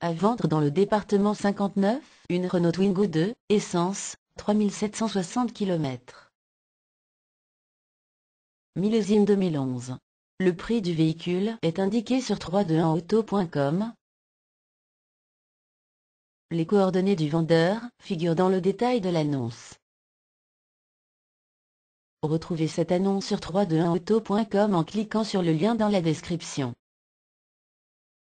À vendre dans le département 59, une Renault Twingo 2, essence, 3760 km. Millésime 2011. Le prix du véhicule est indiqué sur 321auto.com. Les coordonnées du vendeur figurent dans le détail de l'annonce. Retrouvez cette annonce sur 321auto.com en cliquant sur le lien dans la description.